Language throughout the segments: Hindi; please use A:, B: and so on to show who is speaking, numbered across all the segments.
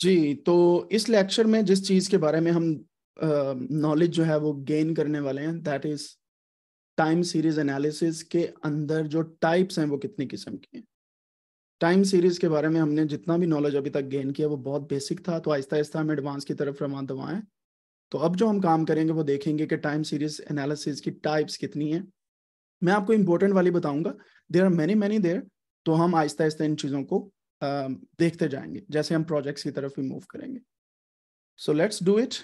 A: जी तो इस लेक्चर में जिस चीज के बारे में हम नॉलेज uh, जो है वो गेन करने वाले हैं that is time series analysis के अंदर जो टाइप्स हैं वो कितनी किस्म के हैं टाइम सीरीज के बारे में हमने जितना भी नॉलेज अभी तक गेन किया वो बहुत बेसिक था तो आहिस्ता आहिस्ता हम एडवांस की तरफ रवा दवाएं तो अब जो हम काम करेंगे वो देखेंगे कि टाइम सीरीज एनालिसिस की टाइप्स कितनी हैं मैं आपको इंपॉर्टेंट वाली बताऊंगा there are many many there तो हम आहिस्ता आहिस्ता इन चीज़ों को Um, देखते जाएंगे जैसे हम प्रोजेक्ट्स की तरफ भी मूव करेंगे सो लेट्स डू इट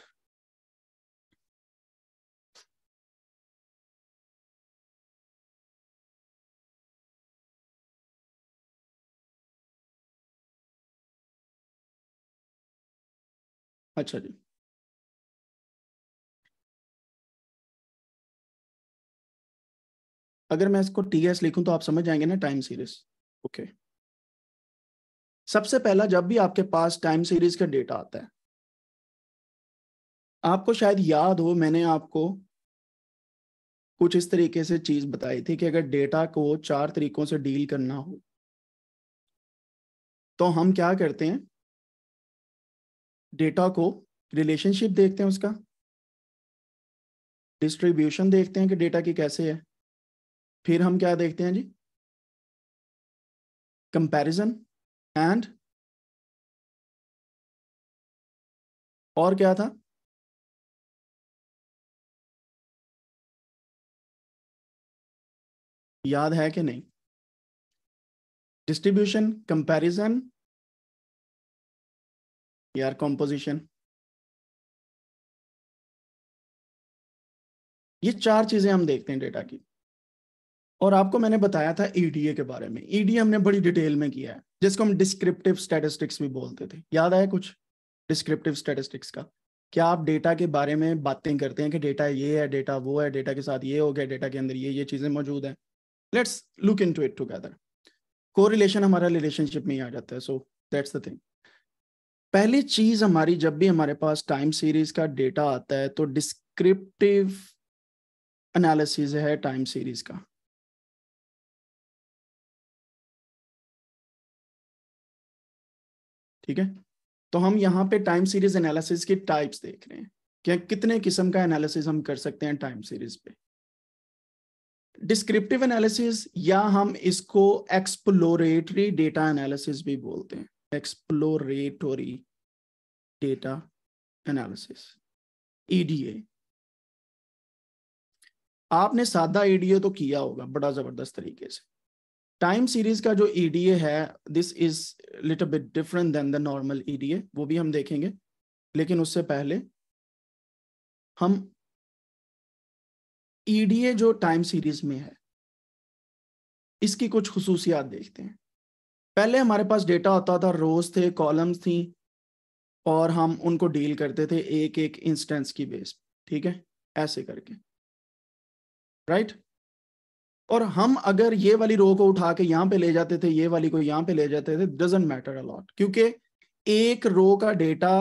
A: अच्छा जी अगर मैं इसको टी एस लिखूं तो आप समझ जाएंगे ना टाइम सीरीज ओके okay. सबसे पहला जब भी आपके पास टाइम सीरीज का डेटा आता है आपको शायद याद हो मैंने आपको कुछ इस तरीके से चीज बताई थी कि अगर डेटा को चार तरीकों से डील करना हो तो हम क्या करते हैं डेटा को रिलेशनशिप देखते हैं
B: उसका डिस्ट्रीब्यूशन देखते हैं कि डेटा की कैसे है फिर हम क्या देखते हैं जी कंपैरिजन एंड और क्या था याद है कि नहीं डिस्ट्रीब्यूशन कंपैरिजन यार कॉम्पोजिशन
A: ये चार चीजें हम देखते हैं डेटा की और आपको मैंने बताया था ईडीए e के बारे में ईडी e हमने बड़ी डिटेल में किया है जिसको हम डिस्क्रिप्टिव स्टैटिस्टिक्स भी बोलते थे याद आया कुछ डिस्क्रिप्टिव स्टेटिस्टिक्स का क्या आप डेटा के बारे में बातें करते हैं कि डेटा ये है डेटा वो है डेटा के साथ ये हो गया डेटा के अंदर ये ये चीज़ें मौजूद हैं let's look into it को रिलेशन हमारा रिलेशनशिप में ही आ जाता है सो दैट्स द थिंग पहली चीज हमारी जब भी हमारे पास टाइम सीरीज का डेटा आता है तो डिस्क्रिप्टिव एनालिसिस है टाइम सीरीज का ठीक है तो हम यहाँ पे टाइम सीरीज एनालिसिस के टाइप्स देख रहे हैं क्या कितने किस्म का एनालिसिस हम कर सकते हैं टाइम सीरीज पे डिस्क्रिप्टिव एनालिसिस या हम इसको एक्सप्लोरेटरी डेटा एनालिसिस भी बोलते हैं एक्सप्लोरेटरी डेटा एनालिसिस ईडीए आपने सादा ईडीए e तो किया होगा बड़ा जबरदस्त तरीके से टाइम सीरीज का जो ईडीए e है this is little bit different than the normal EDA वो भी हम देखेंगे लेकिन उससे पहले हम ईडीए e जो टाइम सीरीज में है इसकी कुछ खसूसियात देखते हैं पहले हमारे पास डेटा होता था रोज थे कॉलम्स थी और हम उनको डील करते थे एक एक इंस्टेंस की बेस ठीक है ऐसे करके राइट right? और हम अगर ये वाली रो को उठा के यहाँ पे ले जाते थे ये वाली को यहाँ पे ले जाते थे डजेंट मैटर अलॉट क्योंकि एक रो का डेटा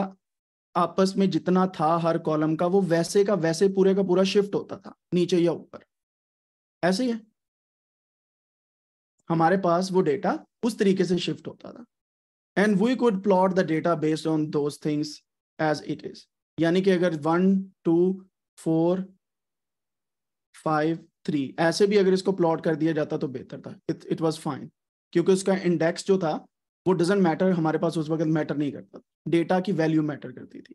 A: आपस में जितना था हर कॉलम का वो वैसे का वैसे पूरे का पूरा शिफ्ट होता था नीचे या ऊपर ऐसे ही है हमारे पास वो डेटा उस तरीके से शिफ्ट होता था and we could plot the data based on those things as it is यानी कि अगर one two four five three ऐसे भी अगर इसको प्लॉट कर दिया जाता तो बेहतर था इट वॉज फाइन क्योंकि उसका इंडेक्स जो था वो डजेंट मैटर हमारे पास उस वक्त मैटर नहीं करता डेटा की वैल्यू मैटर करती थी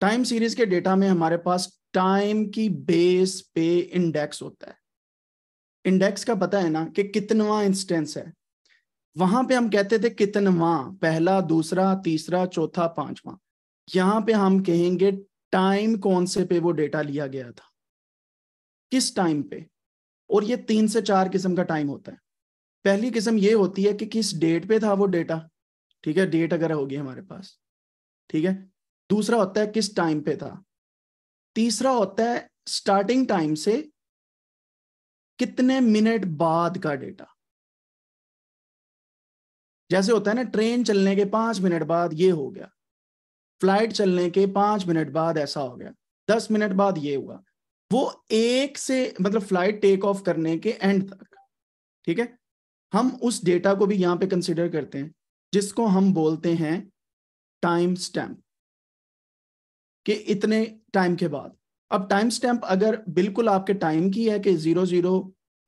A: टाइम सीरीज के डेटा में हमारे पास टाइम की बेस पे इंडेक्स होता है इंडेक्स का पता है ना कि कितनवा इंस्टेंस है वहां पे हम कहते थे कितनवा पहला दूसरा तीसरा चौथा पांचवा यहाँ पे हम कहेंगे टाइम कौन से पे वो डेटा लिया गया था किस टाइम पे और ये तीन से चार किस्म का टाइम होता है पहली किस्म ये होती है कि किस डेट पे था वो डेटा ठीक है डेट अगर होगी हमारे पास ठीक है दूसरा होता है किस टाइम पे था तीसरा होता है स्टार्टिंग टाइम से कितने मिनट बाद का डेटा जैसे होता है ना ट्रेन चलने के पांच मिनट बाद ये हो गया फ्लाइट चलने के पांच मिनट बाद ऐसा हो गया दस मिनट बाद ये हुआ वो एक से मतलब फ्लाइट टेक ऑफ करने के एंड तक ठीक है हम उस डेटा को भी यहां पे कंसिडर करते हैं जिसको हम बोलते हैं टाइम स्टैम्प कि इतने टाइम के बाद अब टाइम स्टैम्प अगर बिल्कुल आपके टाइम की है कि zero zero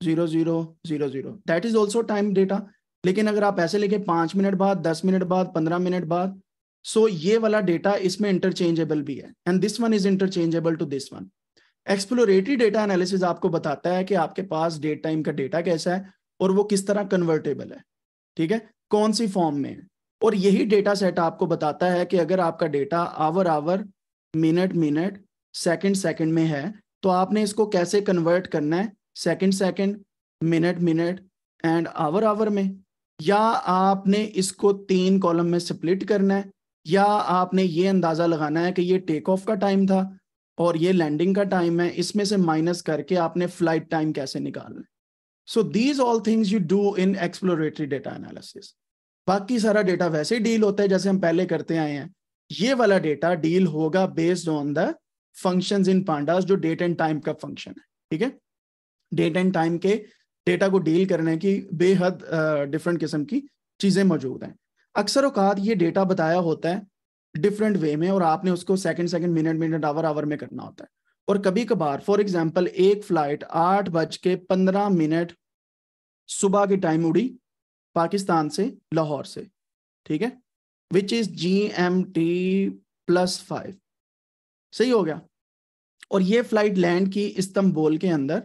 A: zero zero zero zero that is also time data लेकिन अगर आप ऐसे लेके पांच मिनट बाद दस मिनट बाद पंद्रह मिनट बाद सो so ये वाला डेटा इसमें इंटरचेंजेबल भी है and this one is interchangeable to this one exploratory data analysis आपको बताता है कि आपके पास डेट टाइम का डेटा कैसा है और वो किस तरह कन्वर्टेबल है ठीक है कौन सी फॉर्म में है और यही डेटा सेट आपको बताता है कि अगर आपका data hour hour minute minute second second में है तो आपने इसको कैसे कन्वर्ट करना है second second minute minute and hour hour में या आपने इसको तीन कॉलम में स्प्लिट करना है या आपने ये अंदाज़ा लगाना है कि ये टेक ऑफ का टाइम था और ये लैंडिंग का टाइम है इसमें से माइनस करके आपने फ्लाइट टाइम कैसे निकालना है so these all things you do in exploratory data analysis बाकी सारा डेटा वैसे डील होता है जैसे हम पहले करते आए हैं ये वाला डेटा डील होगा based on the functions in pandas जो डेट एंड टाइम का फंक्शन है ठीक है डेट एंड टाइम के डेटा को डील करने की बेहद डिफरेंट uh, किस्म की चीजें मौजूद हैं अक्सर औकात ये डेटा बताया होता है डिफरेंट वे में और आपने उसको second second minute minute hour hour में करना होता है और कभी कभार फॉर एग्जांपल एक फ्लाइट आठ बज के पंद्रह मिनट सुबह के टाइम उड़ी पाकिस्तान से लाहौर से ठीक है which is G M T plus five सही हो गया और ये फ्लाइट लैंड की इस्तंबोल के अंदर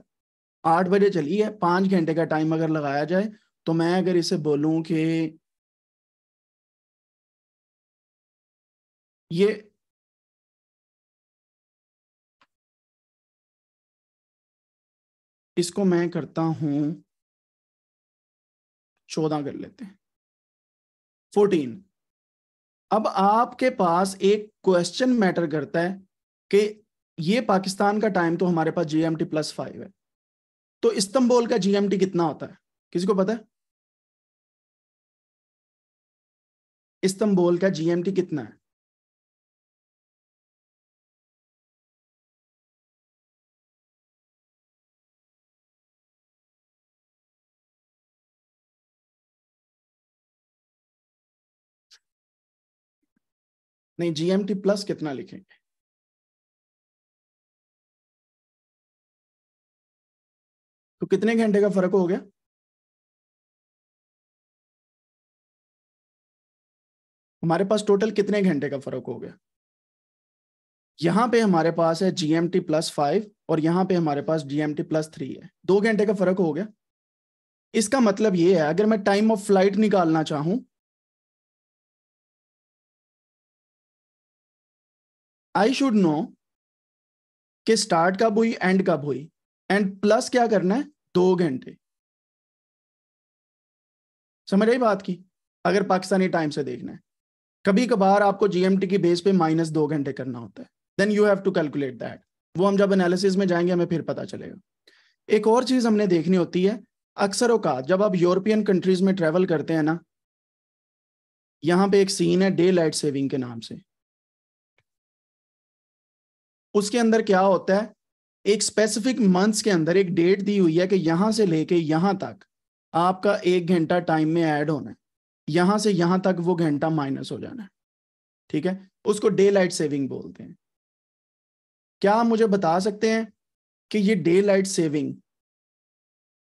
A: आठ बजे चली है पांच घंटे का टाइम अगर लगाया जाए तो मैं अगर इसे बोलूं कि
B: ये इसको मैं करता हूं चौदह कर लेते हैं फोर्टीन
A: अब आपके पास एक क्वेश्चन मैटर करता है कि ये पाकिस्तान का टाइम तो हमारे पास जीएमटी प्लस फाइव है तो इस्तंबुल का जीएमटी
B: कितना होता है किसी को पता है इस्तंबोल का जीएमटी कितना है नहीं जीएमटी प्लस कितना लिखेंगे तो कितने घंटे का फर्क हो गया
A: हमारे पास टोटल कितने घंटे का फर्क हो गया यहां पे हमारे पास है जीएमटी प्लस फाइव और यहां पे हमारे पास जीएमटी प्लस थ्री है दो घंटे का फर्क हो गया इसका मतलब ये है अगर मैं टाइम ऑफ फ्लाइट निकालना चाहूं आई शुड नो कि स्टार्ट कब हुई एंड कब हुई एंड प्लस क्या करना है दो घंटे समझ रही बात की अगर पाकिस्तानी टाइम से देखना है कभी कभार आपको जीएमटी की बेस पे माइनस दो घंटे करना होता है then you have to calculate that वो हम जब एनालिसिस में जाएंगे हमें फिर पता चलेगा एक और चीज हमने देखनी होती है अक्सर औकात जब आप यूरोपियन कंट्रीज में ट्रेवल करते हैं ना यहाँ पे एक सीन है डे लाइट सेविंग के नाम से उसके अंदर क्या होता है एक स्पेसिफिक मंथ्स के अंदर एक डेट दी हुई है कि यहां से लेके यहां तक आपका एक घंटा टाइम में ऐड होना है यहां से यहां तक वो घंटा माइनस हो जाना है ठीक है उसको डे लाइट सेविंग बोलते हैं क्या आप मुझे बता सकते हैं कि ये डे लाइट सेविंग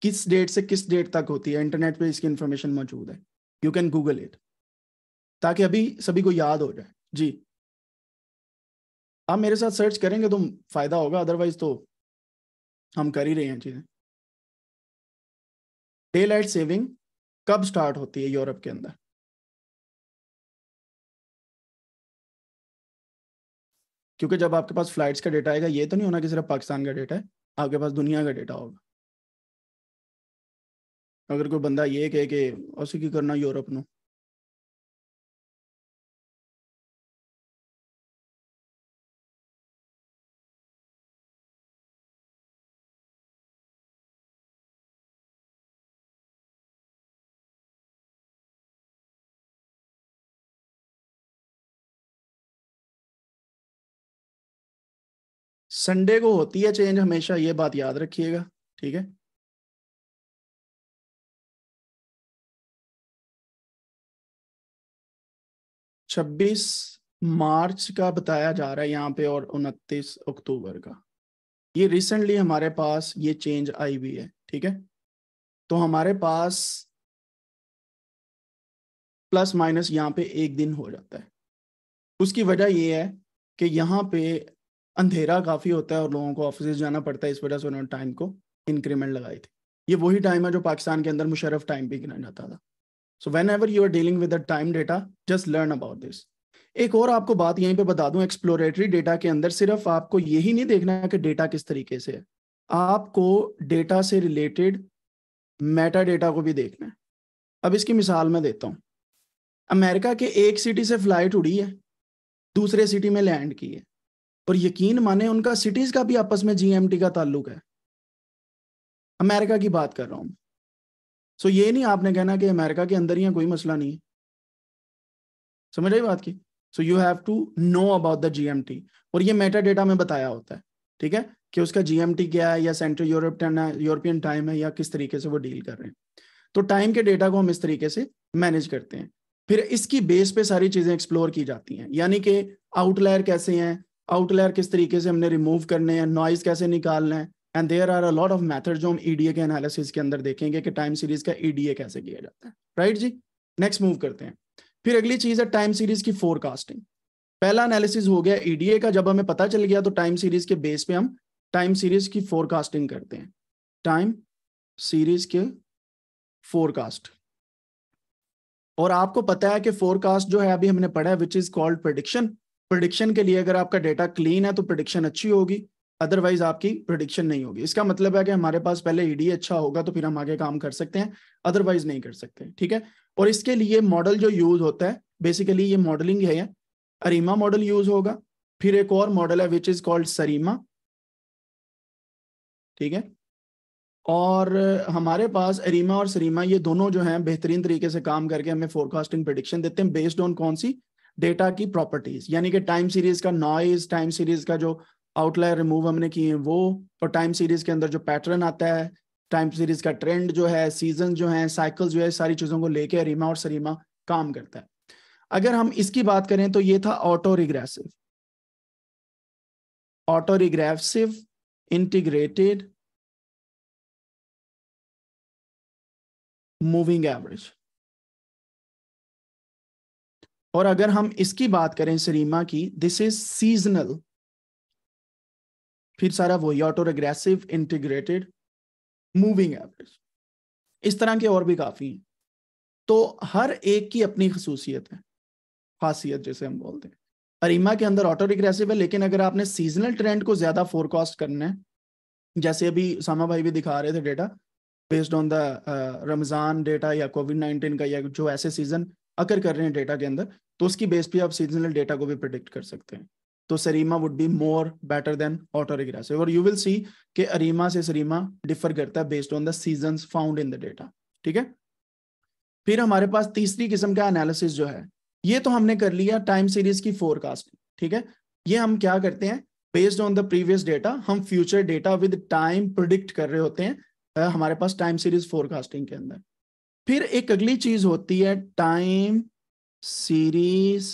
A: किस डेट से किस डेट तक होती है इंटरनेट पे इसकी इंफॉर्मेशन मौजूद है यू कैन गूगल इट ताकि अभी सभी को याद हो जाए जी आप मेरे साथ सर्च करेंगे तो
B: फायदा होगा अदरवाइज तो हम कर ही रहे हैं चीजें डे लाइट सेविंग कब स्टार्ट होती है यूरोप के अंदर क्योंकि जब आपके पास फ्लाइट्स का डेटा
A: आएगा ये तो नहीं होना कि सिर्फ पाकिस्तान का डेटा है आपके पास दुनिया का डेटा होगा अगर कोई बंदा ये कहे कि उसे की करना यूरोप नो
B: संडे को होती है चेंज हमेशा ये बात याद रखिएगा ठीक है
A: छब्बीस मार्च का बताया जा रहा है यहाँ पे और उनतीस अक्टूबर का ये रिसेंटली हमारे पास ये चेंज आई हुई है ठीक है तो हमारे पास प्लस माइनस यहाँ पे एक दिन हो जाता है उसकी वजह यह है कि यहाँ पे अंधेरा काफ़ी होता है और लोगों को ऑफिस जाना पड़ता है इस वजह से उन्होंने टाइम को इंक्रीमेंट लगाई थी ये वही टाइम है जो पाकिस्तान के अंदर मुशरफ टाइम भी गिना जाता था so whenever you are dealing with the time data just learn about this एक और आपको बात यहीं पे बता दूं एक्सप्लोरेटरी डेटा के अंदर सिर्फ आपको यही नहीं देखना है कि डेटा किस तरीके से है आपको डेटा से रिलेटेड मेटा डेटा को भी देखना है अब इसकी मिसाल मैं देता हूँ अमेरिका के एक सिटी से फ्लाइट उड़ी है दूसरे सिटी में लैंड की है पर यकीन माने उनका सिटीज का भी आपस में जीएमटी का ताल्लुक है अमेरिका की बात कर रहा हूं सो ये नहीं आपने कहना कि अमेरिका के अंदर ही कोई मसला नहीं है समझ रही बात की so you have to know about the GMT और ये मेटा डेटा में बताया होता है ठीक है कि उसका जीएमटी क्या है या सेंट्रल यूरोप यूरोपियन टाइम है या किस तरीके से वो डील कर रहे हैं तो टाइम के डेटा को हम इस तरीके से मैनेज करते हैं फिर इसकी बेस पे सारी चीजें एक्सप्लोर की जाती हैं यानी कि आउटलायर कैसे हैं आउटलेयर किस तरीके से हमने रिमूव करने हैं नॉइज कैसे निकालना है and there are a lot of method जो हम ईडीए e के एनालिसिस के अंदर देखेंगे कि टाइम सीरीज का ईडीए e कैसे किया जाता है राइट right जी नेक्स्ट मूव करते हैं फिर अगली चीज है टाइम सीरीज की फोरकास्टिंग पहला एनालिसिस हो गया ईडीए e का जब हमें पता चल गया तो टाइम सीरीज के बेस पे हम टाइम सीरीज की फोरकास्टिंग करते हैं टाइम सीरीज के फोरकास्ट और आपको पता है कि फोरकास्ट जो है अभी हमने पढ़ा है which is called prediction prediction के लिए अगर आपका डेटा क्लीन है तो प्रडिक्शन अच्छी होगी अदरवाइज आपकी प्रडिक्शन नहीं होगी इसका मतलब है कि हमारे पास पहले ईडी e अच्छा होगा तो फिर हम आगे काम कर सकते हैं अदरवाइज नहीं कर सकते ठीक है और इसके लिए मॉडल जो यूज होता है बेसिकली ये मॉडलिंग है अरीमा मॉडल यूज होगा फिर एक और मॉडल है विच इज कॉल्ड सरीमा ठीक है और हमारे पास अरिमा और सरीमा ये दोनों जो हैं बेहतरीन तरीके से काम करके हमें फोरकास्टिंग प्रडिक्शन देते हैं बेस्ड ऑन कौन सी डेटा की प्रॉपर्टीज यानी कि टाइम सीरीज का नॉइज टाइम सीरीज का जो आउटलायर रिमूव हमने किए हैं वो और टाइम सीरीज के अंदर जो पैटर्न आता है टाइम सीरीज का ट्रेंड जो है सीजन जो है साइकिल जो है सारी चीजों को लेके रीमा और सरीमा काम करता है अगर हम इसकी बात करें तो ये था auto regressive auto
B: regressive integrated moving average
A: और अगर हम इसकी बात करें सरीमा की दिस इज सीजनल फिर सारा वही auto regressive integrated moving average इस तरह के और भी काफ़ी हैं तो हर एक की अपनी खसूसियत है खासियत जैसे हम बोलते हैं अरीमा के अंदर ऑटो रिग्रेसिव है लेकिन अगर आपने सीजनल ट्रेंड को ज़्यादा फोरकास्ट करना है जैसे अभी सामा भाई भी दिखा रहे थे data based on the Ramzan data या कोविड नाइनटीन का या जो ऐसे सीज़न अकर कर रहे हैं डेटा के अंदर तो उसकी बेस पे आप सीजनल डेटा को भी प्रिडिक्ट कर सकते हैं तो SARIMA would be more better than autoregressive और यू विल सी के अरीमा से सरीमा डिफर करता है based on the season found in the data ठीक है फिर हमारे पास तीसरी किस्म का एनालिसिस जो है ये तो हमने कर लिया टाइम सीरीज की फोरकास्ट ठीक है ये हम क्या करते हैं based on the previous data हम future data with time predict कर रहे होते हैं हमारे पास टाइम सीरीज फोरकास्टिंग के अंदर फिर एक अगली चीज होती है टाइम सीरीज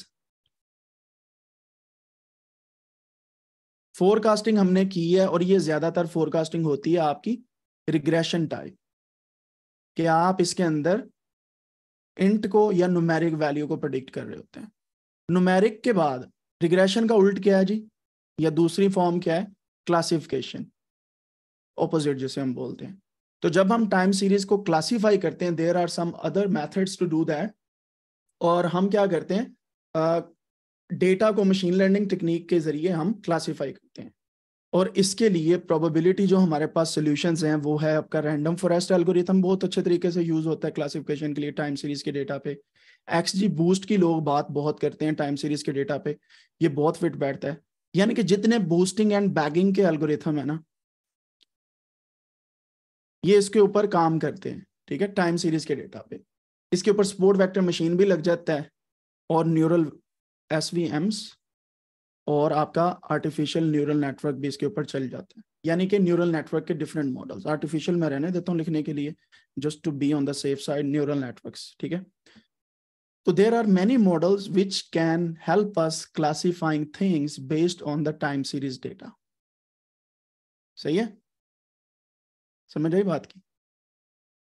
B: फोरकास्टिंग
A: हमने की है और ये ज्यादातर फोरकास्टिंग होती है आपकी रिग्रेशन टाइप कि आप इसके अंदर इंट को या नुमेरिक वैल्यू को प्रडिक्ट कर रहे होते हैं नुमेरिक के बाद रिग्रेशन का उल्ट क्या है जी या दूसरी फॉर्म क्या है क्लासिफिकेशन ऑपोजिट जिसे हम बोलते हैं तो जब हम टाइम सीरीज को क्लासिफाई करते हैं there are some other methods to do that और हम क्या करते हैं डेटा को मशीन लर्निंग टेक्निक के जरिए हम क्लासीफाई करते हैं और इसके लिए प्रोबेबिलिटी जो हमारे पास सोल्यूशन हैं वो है आपका रैंडम फॉरेस्ट एल्गोरिथम बहुत अच्छे तरीके से यूज होता है क्लासिफिकेशन के लिए टाइम सीरीज के डेटा पे एक्स जी बूस्ट की लोग बात बहुत करते हैं टाइम सीरीज के डेटा पे ये बहुत फिट बैठता है यानी कि जितने बूस्टिंग एंड बैगिंग के एल्गोरिथम है ना ये इसके ऊपर काम करते हैं ठीक है टाइम सीरीज के डेटा पे इसके ऊपर स्पोर्ट वेक्टर मशीन भी लग जाता है और न्यूरल एस और आपका आर्टिफिशियल न्यूरल नेटवर्क भी इसके ऊपर चल जाता है यानी कि न्यूरल नेटवर्क के डिफरेंट मॉडल्स आर्टिफिशियल में रहने देता हूँ लिखने के लिए just to be on the safe side neural networks ठीक है तो there are many models which can help us classifying things based on the time series data सही है समझ आई बात की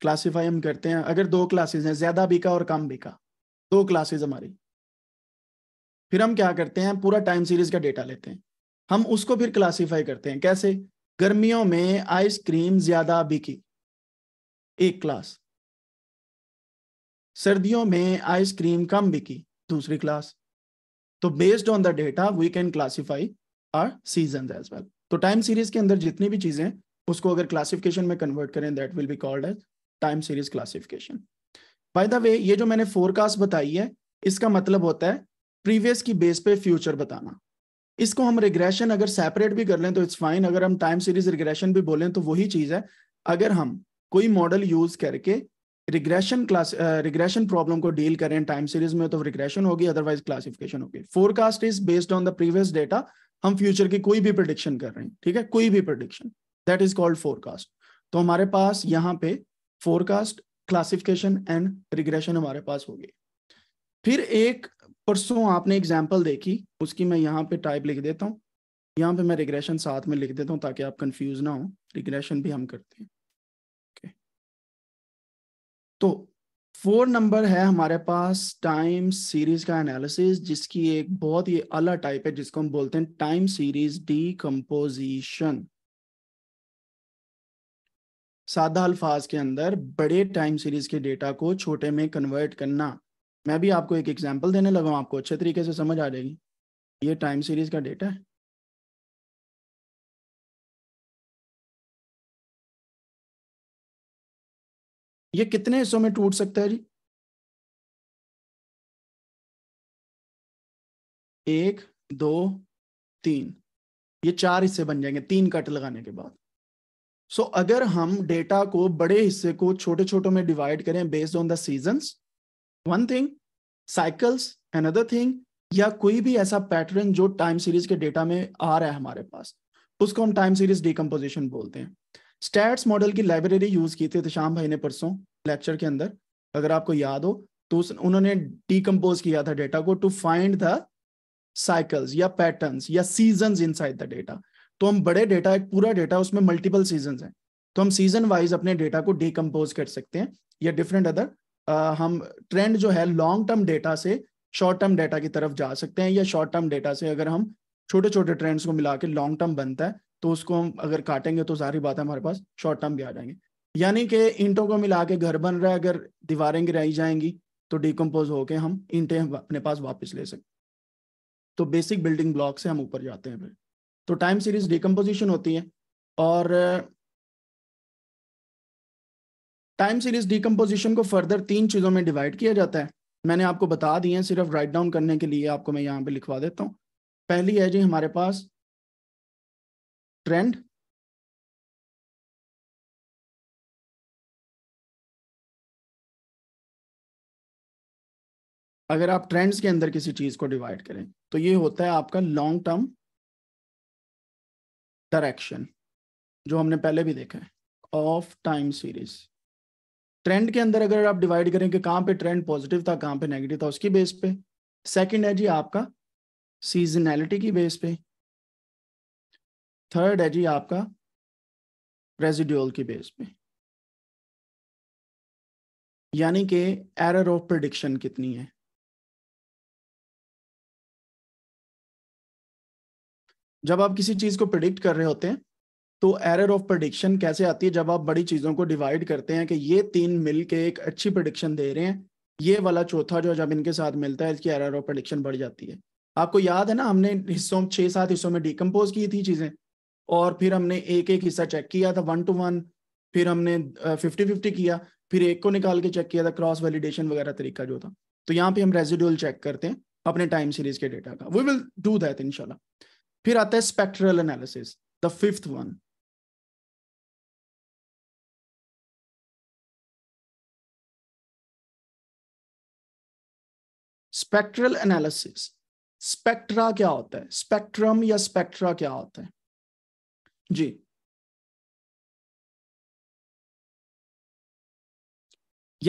A: क्लासिफाई हम करते हैं अगर दो क्लासेस हैं ज्यादा बिका और कम बिका दो क्लासेस हमारी फिर हम क्या करते हैं पूरा टाइम सीरीज का डेटा लेते हैं हम उसको फिर क्लासीफाई करते हैं कैसे गर्मियों में आइसक्रीम ज्यादा बिकी एक क्लास सर्दियों में आइसक्रीम कम बिकी दूसरी क्लास तो based on the data we can classify our season as well तो टाइम सीरीज के अंदर जितनी भी चीजें उसको अगर क्लासिफिकेशन में कन्वर्ट करें that will be called as time series classification by the way ये जो मैंने फोरकास्ट बताई है इसका मतलब होता है प्रीवियस की बेस पे फ्यूचर बताना इसको हम रिग्रेशन अगर सेपरेट भी कर लें तो इट्स फाइन अगर हम टाइम सीरीज रिग्रेशन भी बोलें तो वही चीज है अगर हम कोई मॉडल यूज करके रिग्रेशन क्लास रिग्रेशन प्रॉब्लम को डील करें टाइम सीरीज में तो रिग्रेशन होगी अदरवाइज क्लासिफिकेशन होगी forecast is based on the previous data हम फ्यूचर की कोई भी प्रोडिक्शन कर रहे हैं ठीक है कोई भी prediction that is called forecast तो हमारे पास यहाँ पे फोरकास्ट क्लासिफिकेशन एंड रिग्रेशन हमारे पास हो फिर एक परसों आपने एग्जाम्पल देखी उसकी मैं यहाँ पे टाइप लिख देता हूँ यहाँ पे मैं रिग्रेशन साथ में लिख देता हूँ ताकि आप कंफ्यूज ना हो रिग्रेशन भी हम करते हैं okay. तो फोर नंबर है हमारे पास टाइम सीरीज का एनालिसिस जिसकी एक बहुत ही अलग टाइप है जिसको हम बोलते हैं टाइम सीरीज डीकम्पोजिशन सादा अल्फाज के अंदर बड़े टाइम सीरीज के डेटा को छोटे में कन्वर्ट करना मैं भी आपको एक एग्जाम्पल देने लगा आपको अच्छे तरीके से समझ आ जाएगी ये टाइम सीरीज का डेटा है
B: ये कितने हिस्सों में टूट सकता है जी
A: एक दो तीन ये चार हिस्से बन जाएंगे तीन कट लगाने के बाद सो so, अगर हम डेटा को बड़े हिस्से को छोटे छोटों में डिवाइड करें based on the seasons one thing cycles another thing या कोई भी ऐसा पैटर्न जो टाइम सीरीज के डेटा में आ रहा है हमारे पास उसको हम टाइम सीरीज डिकम्पोजिशन बोलते हैं स्टैट्स मॉडल की लाइब्रेरी यूज की थी तो शाम भाई ने परसों लेक्चर के अंदर अगर आपको याद हो तो उन्होंने डिकम्पोज किया था डेटा को टू फाइंड द साइकल्स या पैटर्न्स या सीजन इन द डेटा तो हम बड़े डेटा एक पूरा डेटा उसमें मल्टीपल सीजन है तो हम सीजन वाइज अपने डेटा को डिकम्पोज कर सकते हैं या डिफरेंट अदर हम ट्रेंड जो है लॉन्ग टर्म डेटा से शॉर्ट टर्म डेटा की तरफ जा सकते हैं या शॉर्ट टर्म डेटा से अगर हम छोटे छोटे ट्रेंड्स को मिला के लॉन्ग टर्म बनता है तो उसको हम अगर काटेंगे तो सारी बात हमारे पास शॉर्ट टर्म भी आ जाएंगे यानी कि इंटों को मिला के घर बन रहा है अगर दीवारें गिराई जाएंगी तो डिकम्पोज होके हम इंटे अपने पास वापस ले सकते तो बेसिक बिल्डिंग ब्लॉक से हम ऊपर जाते हैं फिर तो टाइम सीरीज डिकम्पोजिशन होती है और टाइम सीरीज डिकम्पोजिशन को फर्दर तीन चीज़ों में डिवाइड किया जाता है मैंने आपको बता दिए हैं सिर्फ राइट डाउन करने के लिए आपको मैं यहाँ पे लिखवा देता हूँ पहली है जी हमारे पास
B: ट्रेंड अगर आप ट्रेंड्स के अंदर किसी
A: चीज को डिवाइड करें तो ये होता है आपका लॉन्ग टर्म डायरेक्शन जो हमने पहले भी देखा है ऑफ टाइम सीरीज ट्रेंड के अंदर अगर आप डिवाइड करें कि कहाँ पे ट्रेंड पॉजिटिव था कहाँ पे नेगेटिव था उसकी बेस पे सेकंड है जी आपका सीजनैलिटी की बेस पे
B: थर्ड है जी आपका रेजिड्यूल की बेस पे यानी कि एरर ऑफ प्रडिक्शन कितनी है
A: जब आप किसी चीज को प्रिडिक्ट कर रहे होते हैं तो एरर ऑफ प्रडिक्शन कैसे आती है जब आप बड़ी चीजों को डिवाइड करते हैं कि ये तीन मिल के एक अच्छी प्रडिक्शन दे रहे हैं ये वाला चौथा जो जब इनके साथ मिलता है इसकी एरर ऑफ प्रडिक्शन बढ़ जाती है आपको याद है ना हमने हिस्सों छह सात हिस्सों में डिकम्पोज की थी चीज़ें और फिर हमने एक एक हिस्सा चेक किया था वन टू वन फिर हमने फिफ्टी फिफ्टी किया फिर एक को निकाल के चेक किया था क्रॉस वैलिडेशन वगैरह तरीका जो था तो यहाँ पे हम रेजिडुअल चेक करते हैं अपने टाइम सीरीज के डेटा का वी विल डू दैट इनशाला फिर आता है spectral analysis
B: the fifth one spectral analysis spectra क्या होता है स्पेक्ट्रम या स्पेक्ट्रा क्या होता है जी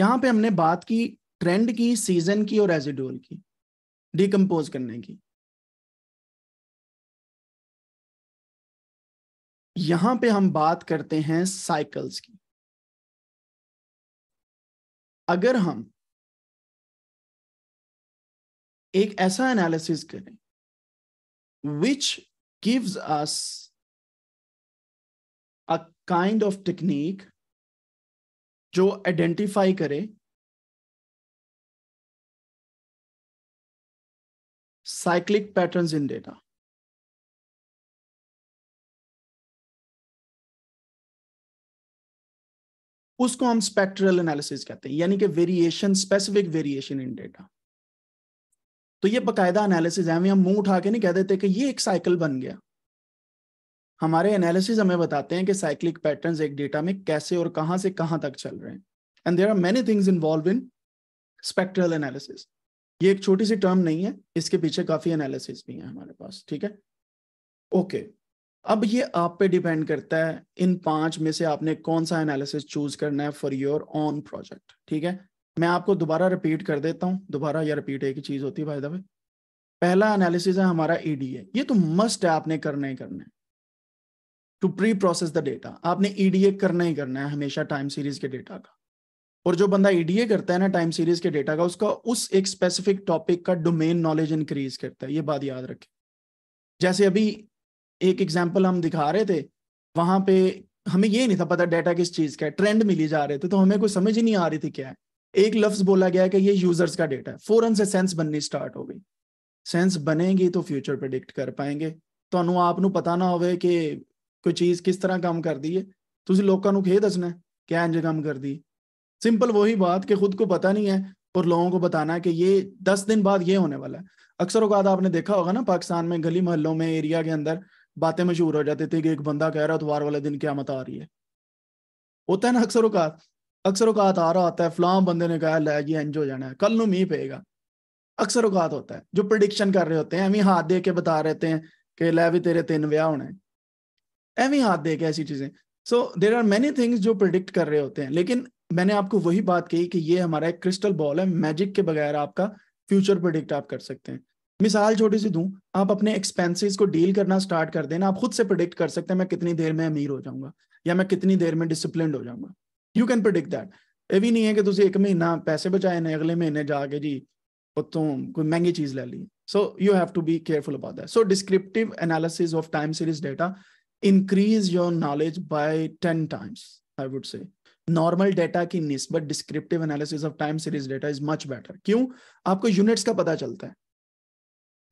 B: यहां पे हमने बात की ट्रेंड की सीजन की और एजिड्यूल की डिकम्पोज करने की यहां पे हम बात करते हैं साइकिल्स की अगर हम एक ऐसा एनालिसिस करें which gives us a kind of technique जो आइडेंटिफाई करे साइक्लिक पैटर्न्स इन डेटा उसको हम स्पेक्ट्रल
A: एनालिसिस कहते हैं यानी कि variation specific variation in data तो ये बकायदा एनालिसिस है हम मुंह उठा के नहीं कह देते कि ये एक साइकिल बन गया हमारे एनालिसिस हमें बताते हैं कि साइक्लिक पैटर्न्स एक डेटा में कैसे और कहां से कहां तक चल रहे हैं and there are many things involve in spectral analysis ये एक छोटी सी टर्म नहीं है इसके पीछे काफी एनालिसिस भी है हमारे पास ठीक है ओके okay. अब ये आप पे डिपेंड करता है इन पांच में से आपने कौन सा एनालिसिस चूज करना है फॉर योर ऑन प्रोजेक्ट ठीक है मैं आपको दोबारा रिपीट कर देता हूं दोबारा या रिपीट एक ही चीज होती है भाई पहला एनालिसिस है हमारा ईडीए ये तो मस्ट है आपने करना ही करना है to preprocess the आपने ईडीए करना ही करना है हमेशा टाइम सीरीज के डेटा का और जो बंदा ईडीए करता है ना टाइम सीरीज के डेटा का उसका उस एक स्पेसिफिक टॉपिक का डोमेन नॉलेज इंक्रीज करता है ये बात याद रखें जैसे अभी एक एग्जाम्पल हम दिखा रहे थे वहां पे हमें ये नहीं था पता डेटा किस चीज का है ट्रेंड मिली जा रहे थे तो हमें कोई समझ ही नहीं आ रही थी क्या है एक लफ्ज बोला गया कि ये यूजर्स का डेटा है फौरन से सेंस बननी स्टार्ट हो गई सेंस बनेगी तो फ्यूचर प्रिडिक्ट कर पाएंगे ਤੁਹਾਨੂੰ ਆਪ ਨੂੰ ਪਤਾ ਨਾ ਹੋਵੇ ਕਿ ਕੋਈ ਚੀਜ਼ ਕਿਸ ਤਰ੍ਹਾਂ ਕੰਮ ਕਰਦੀ ਹੈ ਤੁਸੀਂ ਲੋਕਾਂ दसना है क्या इंज काम कर दी सिंपल वही बात कि खुद को पता नहीं है और लोगों को बताना है कि ये दस दिन बाद ये होने वाला है अक्सर अवकात आपने देखा होगा ना पाकिस्तान में गली मोहल्लों में एरिया के अंदर बातें मशहूर हो जाती थी कि एक बंदा कह रहा है वाले दिन क्या मत आ रही है होता है ना अक्सर उकात अक्सर उकात आ रहा होता है फलाम बंदे ने कहा लै जी एंज हो जाना है कल नी मीह पेगा अक्सर उकात होता है जो प्रडिक्शन कर रहे होते हैं एवं हाथ दे के बता रहे हैं कि लै भी तेरे तीन ब्याह होने एवं हाथ दे के ऐसी चीजें so there are many things जो प्रिडिक्ट कर रहे होते हैं लेकिन मैंने आपको वही बात कही कि ये हमारा एक क्रिस्टल बॉल है मैजिक के बगैर आपका फ्यूचर प्रिडिक्ट आप कर सकते हैं मिसाल छोटी सी दूं आप अपने एक्सपेंसेस को डील करना स्टार्ट कर देना आप खुद से प्रोडिक्ट कर सकते हैं मैं कितनी देर में अमीर हो जाऊंगा या मैं कितनी देर में डिसिप्लिन हो जाऊंगा यू कैन प्रोडिक्ट दैट ये भी नहीं है कि तुम एक महीना पैसे बचाए ने अगले महीने जाके जी उतों कोई महंगी चीज ले ली so you have to be careful about that so descriptive analysis of time series data increase your knowledge by ten times I would say normal data की निस्बत descriptive analysis of time series data is much better क्यों आपको यूनिट्स का पता चलता है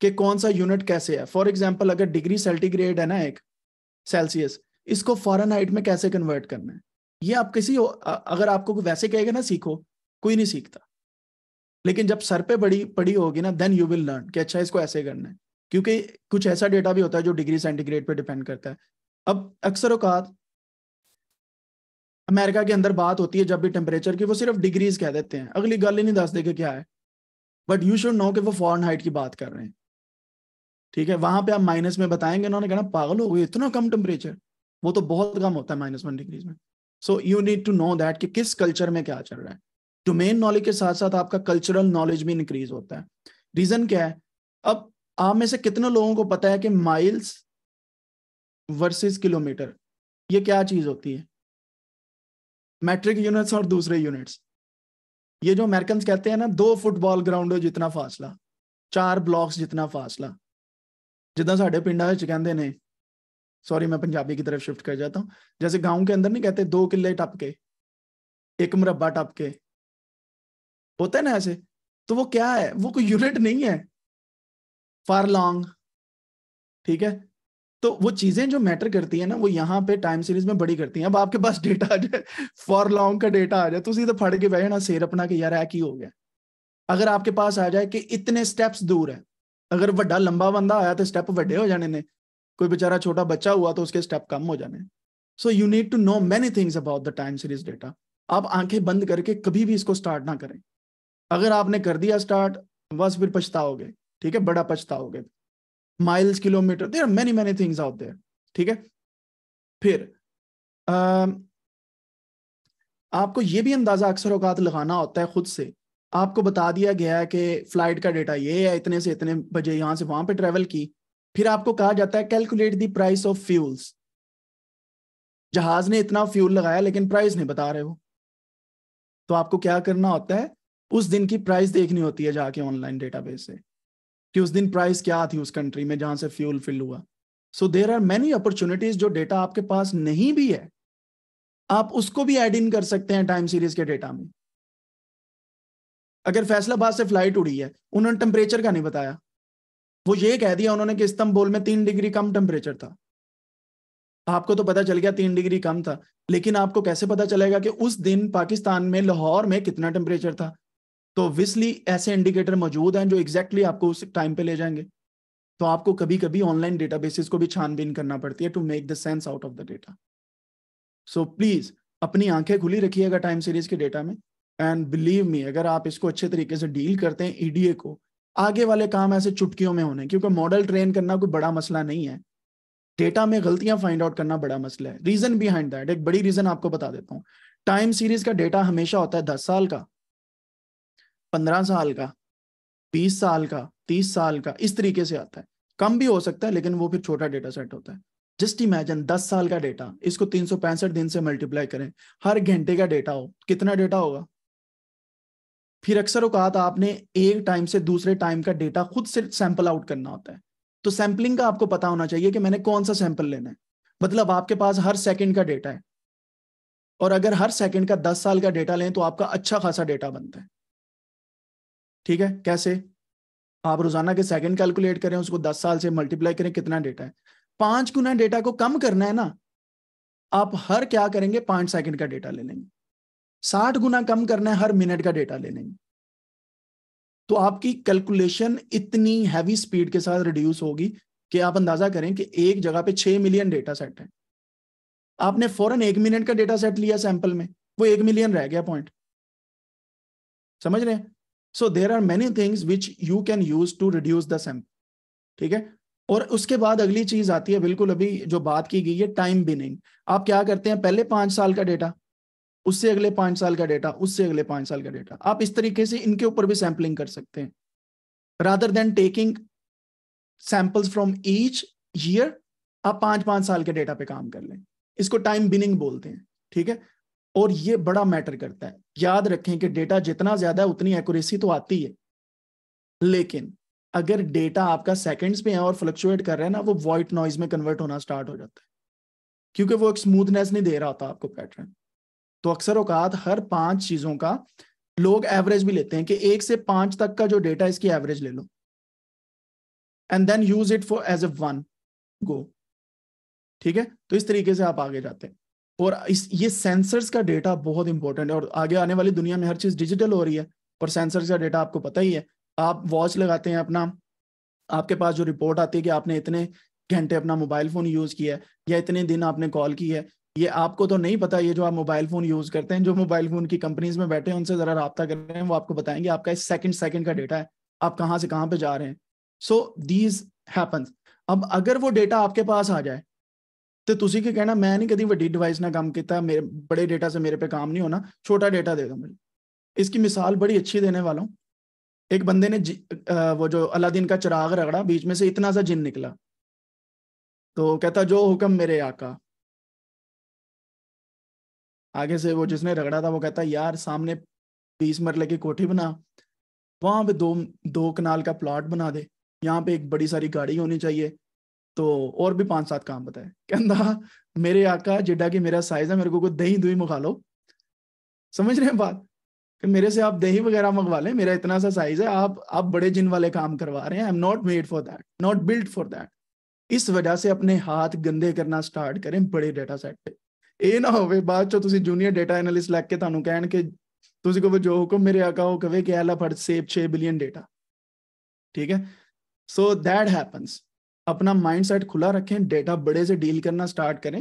A: कि कौन सा यूनिट कैसे है फॉर एग्जाम्पल अगर डिग्री सेल्टीग्रेड है ना एक सेल्सियस इसको फॉरन हाइट में कैसे कन्वर्ट करना है ये आप किसी अगर आपको वैसे कहेगा ना सीखो कोई नहीं सीखता लेकिन जब सर पे बड़ी पड़ी होगी ना देन यू विल लर्न कि अच्छा इसको ऐसे करना है क्योंकि कुछ ऐसा डेटा भी होता है जो डिग्री सेंटीग्रेड पे डिपेंड करता है अब अक्सर अवकात अमेरिका के अंदर बात होती है जब भी टेम्परेचर की वो सिर्फ डिग्रीज कह देते हैं अगली गल ही नहीं दस के क्या है बट यू शुड नो कि वो फॉरन हाइट की बात कर रहे हैं ठीक है वहां पे आप माइनस में बताएंगे उन्होंने कहना पागल हो गई इतना कम टेम्परेचर वो तो बहुत कम होता है माइनस वन डिग्रीज में so you need to know that कि किस कल्चर में क्या चल रहा है डोमेन नॉलेज के साथ साथ आपका कल्चरल नॉलेज भी इंक्रीज होता है रीजन क्या है अब आप में से कितने लोगों को पता है कि माइल्स वर्सेस किलोमीटर ये क्या चीज होती है मैट्रिक यूनिट्स और दूसरे यूनिट्स ये जो अमेरिकन कहते हैं ना दो फुटबॉल ग्राउंड जितना फासला चार ब्लॉक्स जितना फासला जिदा साढ़े ਪਿੰਡਾਂ कहते ਕਹਿੰਦੇ सॉरी मैं पंजाबी की तरफ शिफ्ट कर जाता हूँ जैसे ਜੈਸੇ के अंदर नहीं कहते दो किले टप के एक मुरब्बा टप के होता है ना ऐसे तो वो क्या है वो कोई यूनिट नहीं है फार लॉन्ग ठीक है तो वो चीजें जो मैटर करती है ना वो यहाँ पे टाइम सीरीज में बड़ी करती हैं अब आपके पास डेटा आ जाए फॉर लॉन्ग का डेटा आ जाए तो सीधे फड़ के ना सिर अपना कि यार है की हो गया अगर आपके पास आ जाए कि इतने स्टेप्स दूर है अगर ਵੱਡਾ लंबा बंदा आया तो ਸਟੈਪ ਵੱਡੇ ਹੋ ਜਾਣੇ ਨੇ ਕੋਈ ਵਿਚਾਰਾ ਛੋਟਾ ਬੱਚਾ हुआ तो उसके स्टेप कम हो जाने so you need to know many things about the time series data आप आंखें बंद करके कभी भी इसको स्टार्ट ना करें अगर आपने कर दिया स्टार्ट बस फिर पछताओगे ठीक है बड़ा पछताओगे miles kilometre there many many things out there ठीक है फिर आ, आपको ये भी अंदाजा अक्सर औकात लगाना होता है खुद से आपको बता दिया गया है कि फ्लाइट का डेटा ये है इतने से इतने बजे यहाँ से वहां पे ट्रेवल की फिर आपको कहा जाता है calculate the price of fuels जहाज ने इतना फ्यूल लगाया लेकिन प्राइस नहीं बता रहे हो तो आपको क्या करना होता है उस दिन की प्राइस देखनी होती है जाके ऑनलाइन डेटाबेस से कि उस दिन प्राइस क्या थी उस कंट्री में जहां से फ्यूल फिल हुआ so there are many opportunities जो डेटा आपके पास नहीं भी है आप उसको भी एड इन कर सकते हैं टाइम सीरीज के डेटा में अगर फैसलाबाद से फ्लाइट उड़ी है उन्होंने टेम्परेचर का नहीं बताया वो ये कह दिया उन्होंने कि इस्तंबुल में तीन डिग्री कम टेम्परेचर था आपको तो पता चल गया तीन डिग्री कम था लेकिन आपको कैसे पता चलेगा कि उस दिन पाकिस्तान में लाहौर में कितना टेम्परेचर था तो विसली ऐसे इंडिकेटर मौजूद हैं जो एग्जैक्टली exactly आपको उस टाइम पे ले जाएंगे तो आपको कभी कभी ऑनलाइन डेटा बेसिस को भी छानबीन करना पड़ती है to make the sense out of the data so please अपनी आंखें खुली रखिएगा टाइम सीरीज के डेटा में एंड बिलीव मी अगर आप इसको अच्छे तरीके से डील करते हैं ईडीए e को आगे वाले काम ऐसे चुटकियों में होने क्योंकि मॉडल ट्रेन करना कोई बड़ा मसला नहीं है डेटा में गलतियां फाइंड आउट करना बड़ा मसला है रीजन बिहाइंड दैट एक बड़ी रीजन आपको बता देता हूँ टाइम सीरीज का डेटा हमेशा होता है दस साल का पंद्रह साल का बीस साल का तीस साल का इस तरीके से आता है कम भी हो सकता है लेकिन वो फिर छोटा डेटा सेट होता है जस्ट इमेजिन दस साल का डेटा इसको तीन दिन से मल्टीप्लाई करें हर घंटे का डेटा हो कितना डेटा होगा फिर अक्सर औकात आपने एक टाइम से दूसरे टाइम का डेटा खुद से सैंपल आउट करना होता है तो सैंपलिंग का आपको पता होना चाहिए कि मैंने कौन सा सैंपल लेना है मतलब आपके पास हर सेकंड का डेटा है और अगर हर सेकंड का दस साल का डेटा लें तो आपका अच्छा खासा डेटा बनता है ठीक है कैसे आप रोजाना के सेकंड कैलकुलेट करें उसको दस साल से मल्टीप्लाई करें कितना डेटा है पांच गुना डेटा को कम करना है ना आप हर क्या करेंगे पांच सेकंड का डेटा ले लेंगे साठ गुना कम करना है हर मिनट का डेटा लेने में तो आपकी कैलकुलेशन इतनी हैवी स्पीड के साथ रिड्यूस होगी कि आप अंदाजा करें कि एक जगह पे छह मिलियन डेटा सेट है आपने फौरन एक मिनट का डेटा सेट लिया सैंपल में वो एक मिलियन रह गया पॉइंट समझ रहे हैं so there are many things which you can use to reduce the sample ठीक है और उसके बाद अगली चीज आती है बिल्कुल अभी जो बात की गई है टाइम बिनिंग आप क्या करते हैं पहले पांच साल का डेटा उससे अगले पांच साल का डेटा उससे अगले पांच साल का डेटा आप इस तरीके से इनके ऊपर भी सैंपलिंग कर सकते हैं rather than taking samples from each year आप पांच पांच साल के डेटा पे काम कर लें इसको टाइम बिनिंग बोलते हैं ठीक है और ये बड़ा मैटर करता है याद रखें कि डेटा जितना ज्यादा है उतनी एक्यूरेसी तो आती है लेकिन अगर डेटा आपका सेकंड्स में है और फ्लक्चुएट कर रहा है ना वो वाइट नॉइज में कन्वर्ट होना स्टार्ट हो जाता है क्योंकि वो एक स्मूथनेस नहीं दे रहा होता आपको पैटर्न तो अक्सर औकात हर पांच चीजों का लोग एवरेज भी लेते हैं कि एक से पांच तक का जो डेटा इसकी एवरेज ले लो and then use it for as a one go ठीक है तो इस तरीके से आप आगे जाते हैं और इस ये सेंसर्स का डेटा बहुत इंपॉर्टेंट है और आगे आने वाली दुनिया में हर चीज डिजिटल हो रही है पर सेंसर्स का डेटा आपको पता ही है आप वॉच लगाते हैं अपना आपके पास जो रिपोर्ट आती है कि आपने इतने घंटे अपना मोबाइल फोन यूज किया है या इतने दिन आपने कॉल की है ये आपको तो नहीं पता ये जो आप मोबाइल फोन यूज करते हैं जो मोबाइल फोन की कंपनीज में बैठे हैं उनसे जरा रहा कर रहे हैं वो आपको बताएंगे आपका इस सेकंड सेकंड का डेटा है आप कहाँ से कहाँ पे जा रहे हैं सो दीज हैपन्स अब अगर वो डेटा आपके पास आ जाए तो तुम क्या कहना मैं नहीं कभी ਵੱਡੀ डिवाइस ना काम किया मेरे बड़े डेटा से मेरे पे काम नहीं होना छोटा डेटा दे दो मुझे इसकी मिसाल बड़ी अच्छी देने वाला हूँ एक बंदे ने वो जो अलादीन का चिराग रगड़ा बीच में से इतना सा जिन निकला तो कहता जो हुक्म मेरे आका आगे से वो जिसने रगड़ा था वो कहता यार सामने बीस मरले की कोठी बना वहां पे दो दो कनाल का प्लॉट बना दे यहाँ पे एक बड़ी सारी गाड़ी होनी चाहिए तो और भी पांच सात काम बताए कहता मेरे आका जिड्डा की मेरा साइज है मेरे को दही दुई मंगा लो समझ रहे हैं बात कि मेरे से आप दही वगैरह मंगवा लें मेरा इतना सा साइज है आप आप बड़े जिन वाले काम करवा रहे हैं I am not made for that not build for that इस वजह से अपने हाथ गंदे करना स्टार्ट करें बड़े डेटा सेट पे ਇਹ ਨਾ ਹੋਵੇ ਬਾਅਦ ਚੋਂ ਤੁਸੀਂ ਜੂਨੀਅਰ ਡਾਟਾ ਐਨਾਲਿਸਟ ਲੱਗ ਕੇ ਤੁਹਾਨੂੰ ਕਹਿਣ ਕਿ ਤੁਸੀਂ ਕਹੋ ਜੋ ਹੁਕਮ ਮੇਰੇ ਆਕਾ ਉਹ ਕਹੇ ਕਿ ਅੱਲਾ ਫੜ ਸੇਬ 6 ਬਿਲੀਅਨ ਡਾਟਾ ठीक है सो दैट हैपन्स अपना माइंडसेट खुला रखें डेटा बड़े से डील करना स्टार्ट करें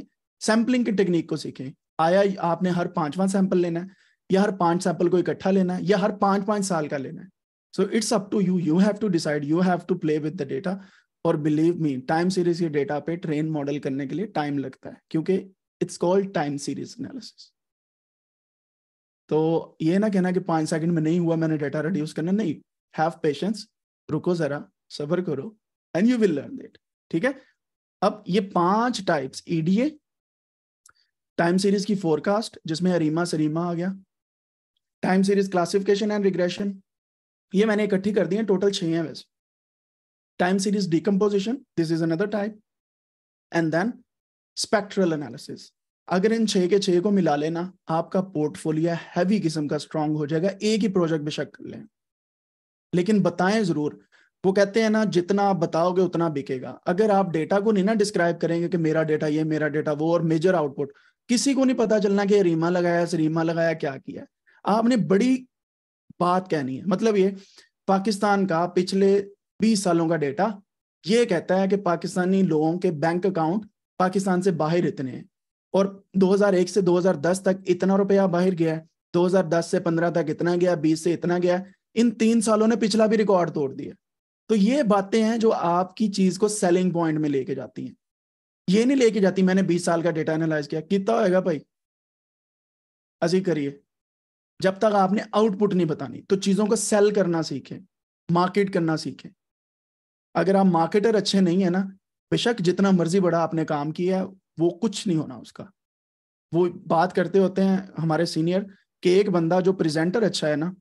A: सैम्पलिंग की टेक्निक को सीखें आया आपने हर पांचवा सैंपल लेना है या हर पांच सैंपल को इकट्ठा लेना है या हर पांच पांच साल का लेना है so it's up to you you have to decide you have to play with the data और बिलीव मी टाइम सीरीज के डेटा पे ट्रेन मॉडल करने के लिए टाइम लगता है क्योंकि it's called time series analysis तो ये ना कहना कि पांच सेकंड में नहीं हुआ मैंने डाटा रिड्यूस करना नहीं हैव पेशेंस रुको जरा सबर करो and you will learn it ठीक है अब ये पांच टाइप्स ईडीए टाइम सीरीज की फोरकास्ट जिसमें अरीमा सरीमा आ गया time series classification and regression ये मैंने इकट्ठी कर दी है टोटल छह हैं वैसे time series decomposition this is another type and then spectral analysis अगर इन छः के छः को मिला लेना आपका पोर्टफोलियो हैवी किस्म का स्ट्रांग हो जाएगा एक ही प्रोजेक्ट बेशक कर लें लेकिन बताएं जरूर वो कहते हैं ना जितना आप बताओगे उतना बिकेगा अगर आप डेटा को नहीं ना डिस्क्राइब करेंगे कि मेरा डेटा ये मेरा डेटा वो और मेजर आउटपुट किसी को नहीं पता चलना कि रीमा लगाया रीमा लगाया क्या किया आपने बड़ी बात कहनी है मतलब ये पाकिस्तान का पिछले 20 सालों का डेटा ये कहता है कि पाकिस्तानी लोगों के बैंक अकाउंट पाकिस्तान से बाहर इतने हैं और 2001 से 2010 तक इतना रुपया बाहर गया 2010 से 15 तक इतना गया 20 से इतना गया इन तीन सालों ने पिछला भी रिकॉर्ड तोड़ दिया तो ये बातें हैं जो आपकी चीज को सेलिंग पॉइंट में लेके जाती हैं ये नहीं लेके जाती मैंने 20 साल का डेटा एनालाइज किया कितना होएगा भाई अजी करिए जब तक आपने आउटपुट नहीं बतानी तो चीजों को सेल करना सीखें मार्केट करना सीखें अगर आप मार्केटर अच्छे नहीं है ना बेशक जितना मर्जी बड़ा आपने काम किया है वो कुछ नहीं होना उसका वो बात करते होते हैं हमारे सीनियर कि एक बंदा जो प्रेजेंटर अच्छा है ना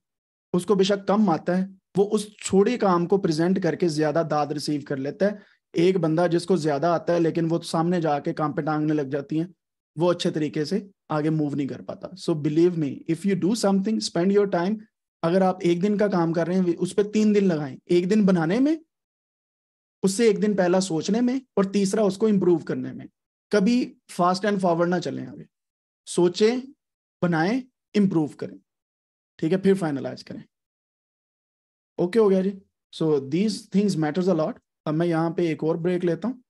A: उसको बेशक कम आता है वो उस छोटे काम को प्रेजेंट करके ज्यादा दाद रिसीव कर लेता है एक बंदा जिसको ज्यादा आता है लेकिन वो सामने जाके काम पे टांगने लग जाती है वो अच्छे तरीके से आगे मूव नहीं कर पाता so believe me if you do something spend your time अगर आप एक दिन का काम कर रहे हैं उस पर तीन दिन लगाएं एक दिन बनाने में उससे एक दिन पहला सोचने में और तीसरा उसको इम्प्रूव करने में कभी फास्ट एंड फॉरवर्ड ना चलें आगे सोचें बनाएं इम्प्रूव करें ठीक है फिर फाइनलाइज करें ओके okay हो गया जी so these things matters
B: a lot अब मैं यहाँ पे एक और ब्रेक लेता हूँ